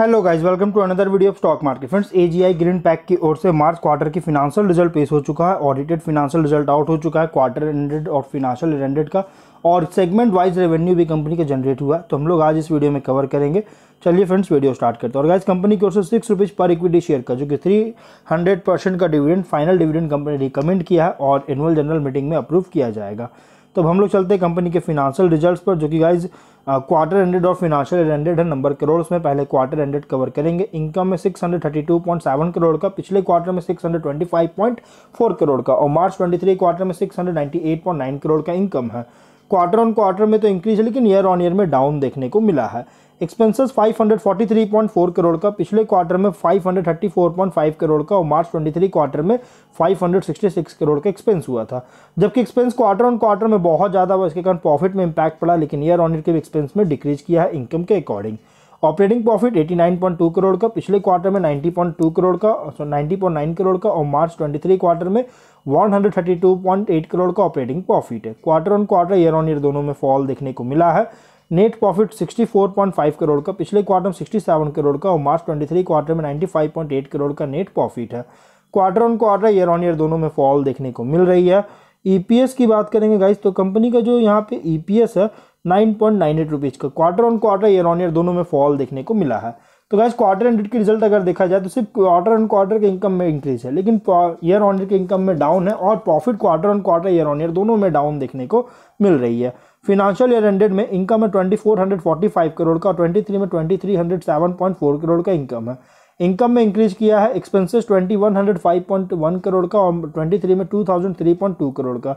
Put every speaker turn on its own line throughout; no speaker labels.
hello guys welcome to another video of stock market friends AGI Greenpac की ओर से March quarter की financial result पेश हो चुका है ऑडिटेड फिनांशियल रिजल्ट आउट हो चुका है क्वार्टर एंडेड और फिनांशियल एंडेड का और सेगमेंट वाइज रेवेन्यू भी कंपनी का जनरेट हुआ है तो हम लोग आज इस वीडियो में कवर करेंगे चलिए फ्रेंड्स वीडियो स्टार्ट करते हैं और गाइज कंपनी की ओर से सिक्स रुपीज़ पर इक्विटी शेयर का जो कि थ्री हंड्रेड परसेंट का dividend final dividend company recommend किया है और एनुअल जनरल मीटिंग में अप्रूव किया जाएगा तो हम लोग चलते हैं कंपनी के फिनांशियल रिजल्ट्स पर जो कि गाइज क्वार्टर एंडेड और फिनांशियल एंडेड है नंबर करोड़ उसमें पहले क्वार्टर एंडेड कवर करेंगे इनकम में 632.7 करोड़ का पिछले क्वार्टर में 625.4 करोड़ का और मार्च 23 क्वार्टर में 698.9 करोड़ का इनकम है क्वार्टर ऑन क्वार्टर में तो इंक्रीज है लेकिन ईयर ऑन ईयर में डाउन देखने को मिला है एक्सपेंसेस 543.4 करोड़ का पिछले क्वार्टर में 534.5 करोड़ का और मार्च 23 क्वार्टर में 566 करोड़ का एक्सपेंस हुआ था जबकि एक्सपेंस क्वार्टर ऑन क्वार्टर में बहुत ज़्यादा हुआ इसके कारण प्रॉफिट में इंपैक्ट पड़ा लेकिन ईयर ऑन ईयर के एक्सपेंस में डिक्रीज किया है इनकम के अकॉर्डिंग ऑपरेटिंग प्रॉफिट 89.2 करोड़ का पिछले क्वार्टर में 90.2 करोड़ का पॉइंट नाइन करोड़ का और मार्च 23 क्वार्टर में 132.8 करोड़ का ऑपरेटिंग प्रॉफिट है quarter on quarter year on year दोनों में फॉल देखने को मिला है नेट प्रॉफिट 64.5 करोड़ का पिछले क्वार्टर में 67 करोड़ का और मार्च 23 क्वार्टर में 95.8 करोड़ का नेट प्रॉफिट है quarter on quarter year on year दोनों में फॉल देखने को मिल रही है ईपीएस e की बात करेंगे गाइस तो कंपनी का जो यहाँ पे ईपीएस e है nine point nine eight rupees का quarter on quarter year on year दोनों में फॉल देखने को मिला है तो गाइज क्वार्टर एंड डेट के रिजल्ट अगर देखा जाए तो सिर्फ क्वार्टर ऑन क्वार्टर के इनकम में इंक्रीज है लेकिन ईयर ऑन ईयर के इनकम में डाउन है और profit quarter on quarter year on year दोनों में डाउन देखने को मिल रही है फिनेंशियल ईयर हंड्रेड में इनकम है twenty four hundred forty five crore का और ट्वेंटी थ्री में twenty three hundred seven point four crore का इनकम है इनकम में इंक्रीज किया है expenses twenty one hundred five point one crore का और ट्वेंटी थ्री में two thousand three point two crore का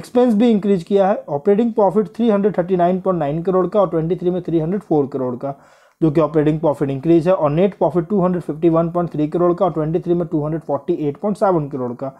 एक्सपेंस भी इंक्रीज किया है operating profit three hundred thirty nine point nine crore का और ट्वेंटी थ्री में थ्री हंड्रेड फोर करोड़ का जो कि ऑपरेटिंग प्रॉफिट इंक्रीज है और net profit two hundred fifty one point three crore का और ट्वेंटी थ्री में two hundred forty eight point seven crore का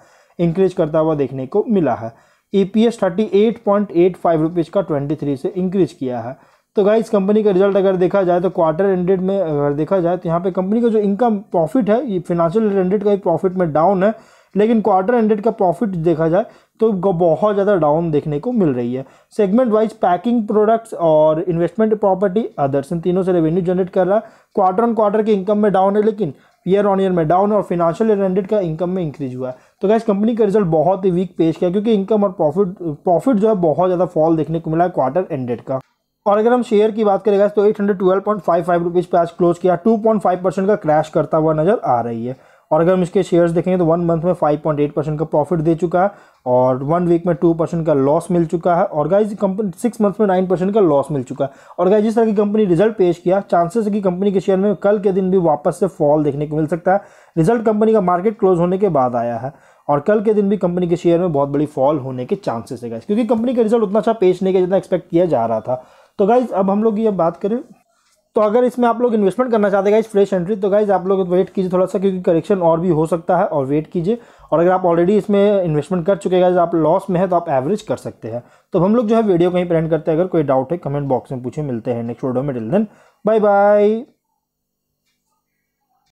इंक्रीज करता हुआ देखने को मिला है E P S thirty eight point eight five rupees का ट्वेंटी थ्री से इंक्रीज किया है तो गाइस कंपनी का रिजल्ट अगर देखा जाए तो क्वार्टर एंडेड में अगर देखा जाए तो यहाँ पे कंपनी का जो इनकम प्रॉफिट है ये फिनेंशियल एंडेड का प्रॉफिट में डाउन है लेकिन क्वार्टर एंडेड का प्रॉफिट देखा जाए तो बहुत ज़्यादा डाउन देखने को मिल रही है सेगमेंट वाइज पैकिंग प्रोडक्ट्स और इन्वेस्टमेंट प्रॉपर्टी अदर्स इन तीनों से रेवेन्यू जनरेट कर रहा है क्वार्टर ऑन क्वार्टर की इनकम में डाउन है लेकिन ईयर ऑन ईयर में डाउन और फिनेंशियल ईयर एंडेड का इनकम में इंक्रीज हुआ है तो क्या कंपनी का रिजल्ट बहुत ही वीक पेश किया क्योंकि इनकम और प्रॉफिट प्रॉफिट जो है बहुत ज़्यादा फॉल देखने को मिला है क्वार्टर एंडेड का और अगर हम शेयर की बात करेंगे तो eight hundred twelve point five five rupees पे आज क्लोज किया टू पॉइंट फाइव परसेंट का क्रैश करता हुआ नज़र आ रही है और अगर हम इसके शेयर्स देखेंगे तो वन मंथ में 5.8 परसेंट का प्रॉफिट दे चुका है और वन वीक में टू परसेंट का लॉस मिल चुका है और गाइज कंपनी सिक्स मंथ में नाइन परसेंट का लॉस मिल चुका है और गाइज जिस तरह की कंपनी रिजल्ट पेश किया चांसेस है कि कंपनी के शेयर में कल के दिन भी वापस से फॉल देखने को मिल सकता है रिजल्ट कंपनी का मार्केट क्लोज होने के बाद आया है और कल के दिन भी कंपनी के शेयर में बहुत बड़ी फॉल होने के चांसेस है गाइज क्योंकि कंपनी का रिजल्ट उतना अच्छा पेश नहीं किया जितना एक्सपेक्ट किया जा रहा था तो गाइज अब हम लोग ये बात करें तो अगर इसमें आप लोग इन्वेस्टमेंट करना चाहते हैं फ्रेश एंट्री तो गाइज आप लोग वेट कीजिए थोड़ा सा क्योंकि करेक्शन और भी हो सकता है और वेट कीजिए और अगर आप ऑलरेडी इसमें इन्वेस्टमेंट कर चुके हैं आप लॉस में है तो आप एवरेज कर सकते हैं तो हम लोग जो है वीडियो कहीं पर करते हैं अगर कोई डाउट है कमेंट बॉक्स में पूछे मिलते हैं नेक्स्ट वीडियो में टिल देन बाय बाय